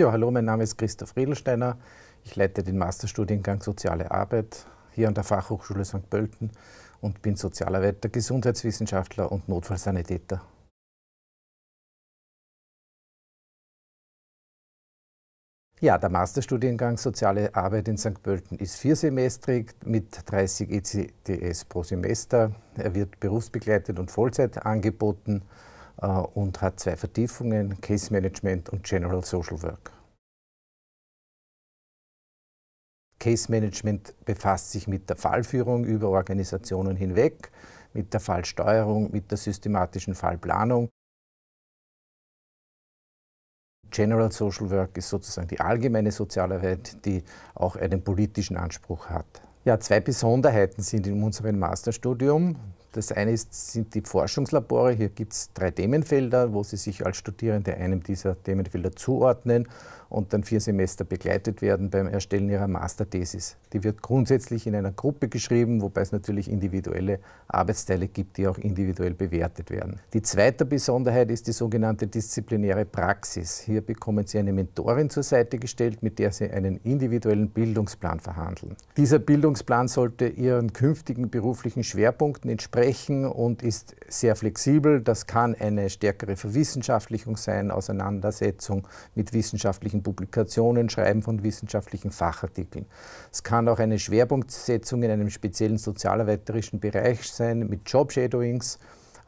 Ja, hallo, mein Name ist Christoph Redelsteiner. Ich leite den Masterstudiengang Soziale Arbeit hier an der Fachhochschule St. Pölten und bin Sozialarbeiter, Gesundheitswissenschaftler und Notfallsanitäter. Ja, der Masterstudiengang Soziale Arbeit in St. Pölten ist viersemestrig mit 30 ECTS pro Semester. Er wird berufsbegleitet und Vollzeit angeboten. Äh, und hat zwei Vertiefungen, Case Management und General Social Work. Case Management befasst sich mit der Fallführung über Organisationen hinweg, mit der Fallsteuerung, mit der systematischen Fallplanung. General Social Work ist sozusagen die allgemeine Sozialarbeit, die auch einen politischen Anspruch hat. Ja, zwei Besonderheiten sind in unserem Masterstudium. Das eine ist, sind die Forschungslabore. Hier gibt es drei Themenfelder, wo Sie sich als Studierende einem dieser Themenfelder zuordnen und dann vier Semester begleitet werden beim Erstellen Ihrer Masterthesis. Die wird grundsätzlich in einer Gruppe geschrieben, wobei es natürlich individuelle Arbeitsteile gibt, die auch individuell bewertet werden. Die zweite Besonderheit ist die sogenannte disziplinäre Praxis. Hier bekommen Sie eine Mentorin zur Seite gestellt, mit der Sie einen individuellen Bildungsplan verhandeln. Dieser Bildungsplan sollte Ihren künftigen beruflichen Schwerpunkten entsprechen sprechen und ist sehr flexibel. Das kann eine stärkere Verwissenschaftlichung sein, Auseinandersetzung mit wissenschaftlichen Publikationen, Schreiben von wissenschaftlichen Fachartikeln. Es kann auch eine Schwerpunktsetzung in einem speziellen sozialarbeiterischen Bereich sein mit Job-Shadowings.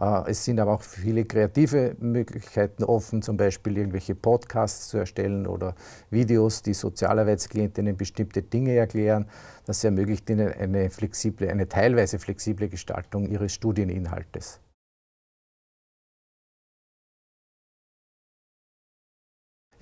Äh, es sind aber auch viele kreative Möglichkeiten offen, zum Beispiel irgendwelche Podcasts zu erstellen oder Videos, die Sozialarbeitsklientinnen bestimmte Dinge erklären. Das ermöglicht ihnen eine, flexible, eine teilweise flexible Gestaltung ihres Studieninhaltes.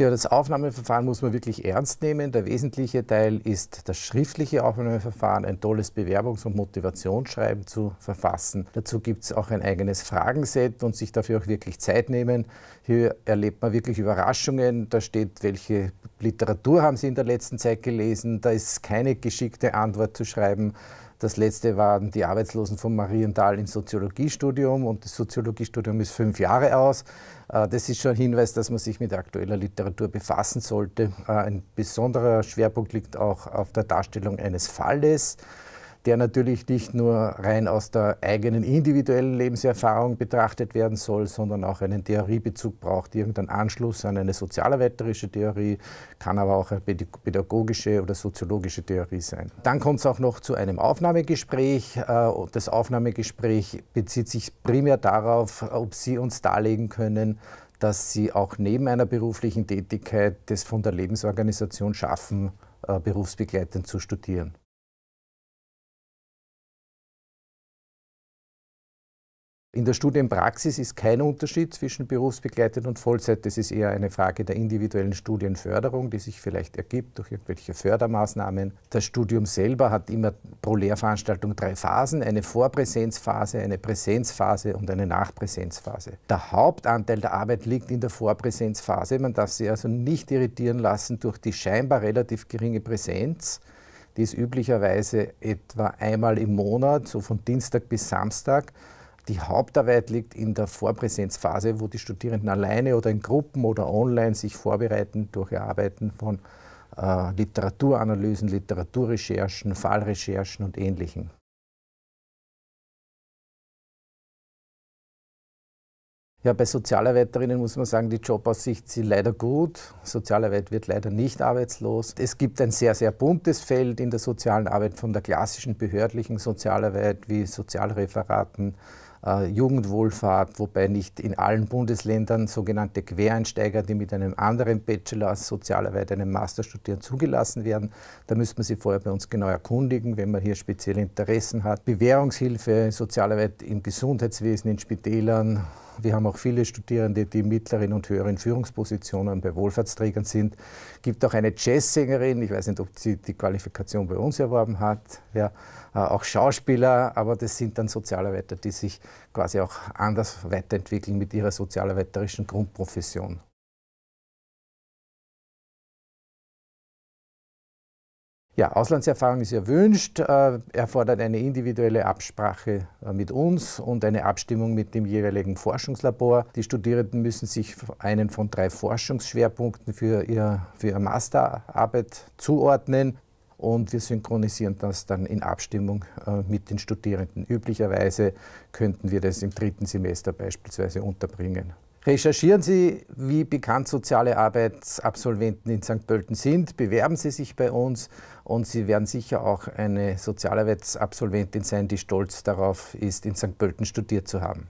Ja, das Aufnahmeverfahren muss man wirklich ernst nehmen. Der wesentliche Teil ist das schriftliche Aufnahmeverfahren, ein tolles Bewerbungs- und Motivationsschreiben zu verfassen. Dazu gibt es auch ein eigenes Fragenset und sich dafür auch wirklich Zeit nehmen. Hier erlebt man wirklich Überraschungen. Da steht, welche Literatur haben Sie in der letzten Zeit gelesen. Da ist keine geschickte Antwort zu schreiben. Das letzte waren die Arbeitslosen von Marienthal im Soziologiestudium und das Soziologiestudium ist fünf Jahre aus. Äh, das ist schon ein Hinweis, dass man sich mit aktueller Literatur befassen sollte. Äh, ein besonderer Schwerpunkt liegt auch auf der Darstellung eines Falles der natürlich nicht nur rein aus der eigenen individuellen Lebenserfahrung betrachtet werden soll, sondern auch einen Theoriebezug braucht, irgendeinen Anschluss an eine sozialarbeiterische Theorie, kann aber auch eine pädagogische oder soziologische Theorie sein. Dann kommt es auch noch zu einem Aufnahmegespräch. Äh, das Aufnahmegespräch bezieht sich primär darauf, ob Sie uns darlegen können, dass Sie auch neben einer beruflichen Tätigkeit das von der Lebensorganisation schaffen, äh, berufsbegleitend zu studieren. In der Studienpraxis ist kein Unterschied zwischen berufsbegleitet und Vollzeit. Das ist eher eine Frage der individuellen Studienförderung, die sich vielleicht ergibt durch irgendwelche Fördermaßnahmen. Das Studium selber hat immer pro Lehrveranstaltung drei Phasen, eine Vorpräsenzphase, eine Präsenzphase und eine Nachpräsenzphase. Der Hauptanteil der Arbeit liegt in der Vorpräsenzphase. Man darf sich also nicht irritieren lassen durch die scheinbar relativ geringe Präsenz. Die ist üblicherweise etwa einmal im Monat, so von Dienstag bis Samstag. Die Hauptarbeit liegt in der Vorpräsenzphase, wo die Studierenden alleine oder in Gruppen oder online sich vorbereiten durch Erarbeiten von äh, Literaturanalysen, Literaturrecherchen, Fallrecherchen und Ähnlichem. Ja, bei Sozialarbeiterinnen muss man sagen, die Jobaussicht sind leider gut. Sozialarbeit wird leider nicht arbeitslos. Es gibt ein sehr, sehr buntes Feld in der sozialen Arbeit von der klassischen behördlichen Sozialarbeit wie Sozialreferaten, äh, Jugendwohlfahrt, wobei nicht in allen Bundesländern sogenannte Quereinsteiger, die mit einem anderen Bachelor aus Sozialarbeit, einem Master studieren, zugelassen werden. Da müsste man sich vorher bei uns genau erkundigen, wenn man hier spezielle Interessen hat. Bewährungshilfe, Sozialarbeit im Gesundheitswesen, in Spitälern. Wir haben auch viele Studierende, die mittleren und höheren Führungspositionen bei Wohlfahrtsträgern sind. Es Gibt auch eine Jazzsängerin, ich weiß nicht, ob sie die Qualifikation bei uns erworben hat, ja, äh, auch Schauspieler, aber das sind dann Sozialarbeiter, die sich quasi auch anders weiterentwickeln mit ihrer sozialarbeiterischen Grundprofession. Ja, Auslandserfahrung ist erwünscht, äh, erfordert eine individuelle Absprache äh, mit uns und eine Abstimmung mit dem jeweiligen Forschungslabor. Die Studierenden müssen sich einen von drei Forschungsschwerpunkten für, ihr, für ihre Masterarbeit zuordnen und wir synchronisieren das dann in Abstimmung äh, mit den Studierenden. Üblicherweise könnten wir das im dritten Semester beispielsweise unterbringen. Recherchieren Sie, wie bekannt soziale Arbeitsabsolventen in St. Pölten sind, bewerben Sie sich bei uns und Sie werden sicher auch eine Sozialarbeitsabsolventin sein, die stolz darauf ist, in St. Pölten studiert zu haben.